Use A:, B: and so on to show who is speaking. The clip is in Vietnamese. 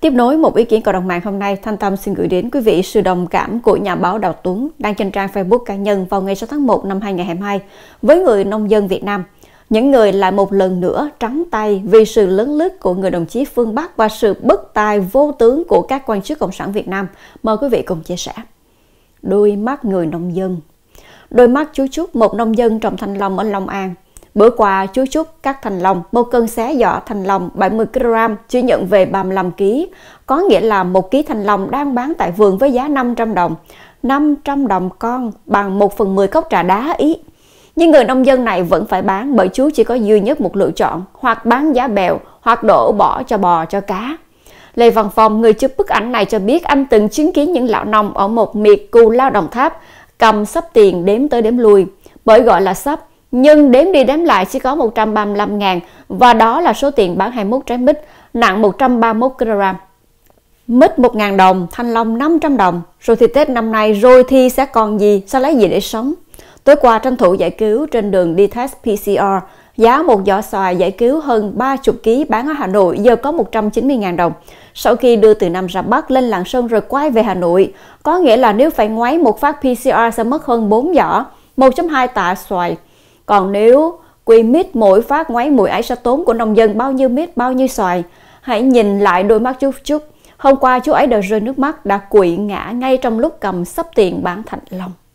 A: Tiếp nối một ý kiến cộng đồng mạng hôm nay, Thanh Tâm xin gửi đến quý vị sự đồng cảm của nhà báo Đào Tuấn đang trên trang Facebook cá nhân vào ngày 6 tháng 1 năm 2022 với người nông dân Việt Nam. Những người lại một lần nữa trắng tay vì sự lớn lướt của người đồng chí phương Bắc và sự bất tài vô tướng của các quan chức Cộng sản Việt Nam. Mời quý vị cùng chia sẻ. Đôi mắt người nông dân Đôi mắt chú chúc một nông dân trồng thanh long ở Long An Bữa qua chú Trúc cắt thành lòng, một cân xé giỏ thành lòng 70kg chỉ nhận về 35kg, có nghĩa là một kg thành lòng đang bán tại vườn với giá 500 đồng. 500 đồng con bằng 1 phần 10 cốc trà đá ý. Nhưng người nông dân này vẫn phải bán bởi chú chỉ có duy nhất một lựa chọn, hoặc bán giá bèo, hoặc đổ bỏ cho bò cho cá. Lê Văn Phong, người chụp bức ảnh này cho biết anh từng chứng kiến những lão nông ở một miệt cù lao Đồng Tháp cầm sắp tiền đếm tới đếm lui, bởi gọi là sắp nhưng đếm đi đếm lại chỉ có 135 ngàn và đó là số tiền bán 21 trái mít nặng 131 kg. Mít 1.000 đồng, thanh long 500 đồng, rồi thì Tết năm nay rồi thì sẽ còn gì, sao lấy gì để sống. Tối qua tranh thủ giải cứu trên đường đi test PCR, giá một giỏ xoài giải cứu hơn 30 kg bán ở Hà Nội giờ có 190.000 đồng. Sau khi đưa từ Nam ra Bắc lên Lạng Sơn rồi quay về Hà Nội, có nghĩa là nếu phải ngoái một phát PCR sẽ mất hơn 4 giỏ, 1.2 tạ xoài còn nếu quy mít mỗi phát ngoáy mùi ấy sẽ tốn của nông dân bao nhiêu mít bao nhiêu xoài. Hãy nhìn lại đôi mắt chú chút. Hôm qua chú ấy đã rơi nước mắt, đã quỵ ngã ngay trong lúc cầm sắp tiền bán thành lòng.